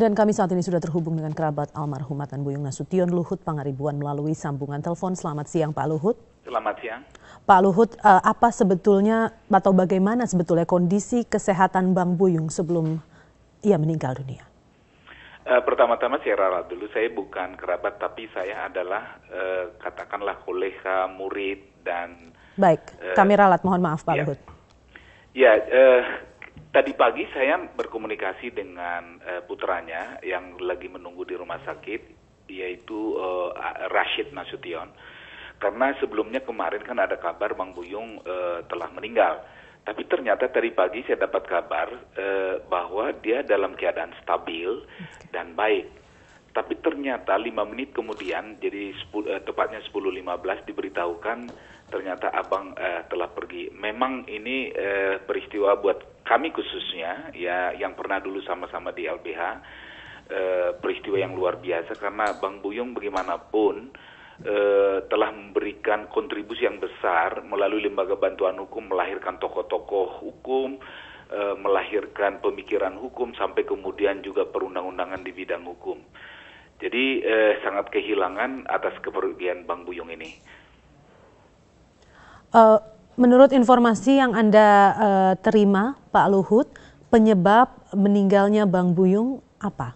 Dan kami saat ini sudah terhubung dengan kerabat almarhumat dan Buyung Nasution Luhut Pangaribuan melalui sambungan telepon. Selamat siang Pak Luhut. Selamat siang. Pak Luhut, eh, apa sebetulnya atau bagaimana sebetulnya kondisi kesehatan Bang Buyung sebelum ia meninggal dunia? Eh, pertama-tama saya ralat dulu, saya bukan kerabat tapi saya adalah eh, katakanlah kolega, murid dan Baik, kami ralat, mohon maaf Pak ya. Luhut. Ya, eh, Tadi pagi saya berkomunikasi dengan uh, putranya yang lagi menunggu di rumah sakit, yaitu uh, Rashid Nasution. Karena sebelumnya kemarin kan ada kabar Bang Buyung uh, telah meninggal. Tapi ternyata tadi pagi saya dapat kabar uh, bahwa dia dalam keadaan stabil dan baik. Tapi ternyata lima menit kemudian, jadi 10, uh, tepatnya 10.15 diberitahukan ternyata abang uh, telah pergi. Memang ini uh, peristiwa buat kami khususnya ya yang pernah dulu sama-sama di LBH eh, peristiwa yang luar biasa karena Bang Buyung bagaimanapun eh, telah memberikan kontribusi yang besar melalui lembaga bantuan hukum melahirkan tokoh-tokoh hukum eh, melahirkan pemikiran hukum sampai kemudian juga perundang-undangan di bidang hukum. Jadi eh, sangat kehilangan atas kepergian Bang Buyung ini. Uh, Menurut informasi yang Anda uh, terima, Pak Luhut, penyebab meninggalnya Bang Buyung apa?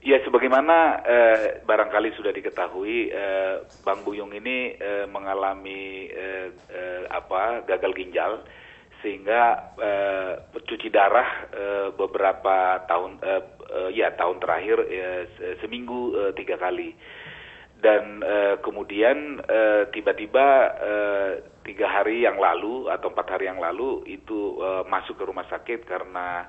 Ya, sebagaimana eh, barangkali sudah diketahui, eh, Bang Buyung ini eh, mengalami eh, eh, apa gagal ginjal, sehingga eh, cuci darah eh, beberapa tahun, eh, eh, ya tahun terakhir eh, seminggu eh, tiga kali dan uh, kemudian eh, tiba-tiba uh, tiga hari yang lalu atau empat hari yang lalu itu uh, masuk ke rumah sakit karena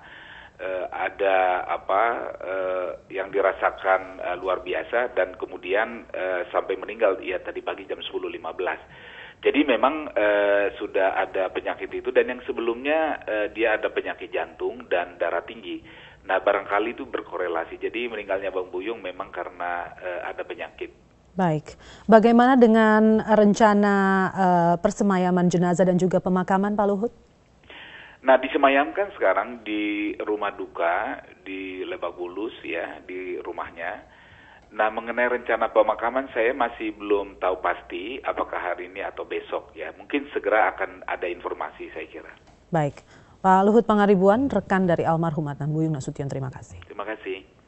uh, ada apa uh, yang dirasakan uh, luar biasa dan kemudian uh, sampai meninggal ya tadi pagi jam 10.15. Jadi memang e, sudah ada penyakit itu dan yang sebelumnya e, dia ada penyakit jantung dan darah tinggi. Nah barangkali itu berkorelasi. Jadi meninggalnya Bang Buyung memang karena e, ada penyakit baik bagaimana dengan eh, rencana eh, persemayaman jenazah dan juga pemakaman pak luhut Nah disemayamkan sekarang di rumah duka di Lebak Bulus ya di rumahnya. Nah mengenai rencana pemakaman saya masih belum tahu pasti apakah hari ini atau besok ya. Mungkin segera akan ada informasi saya kira. Baik. Pak Luhut Pangaribuan, rekan dari almarhum Atan Buyung Nasution, terima kasih. Terima kasih.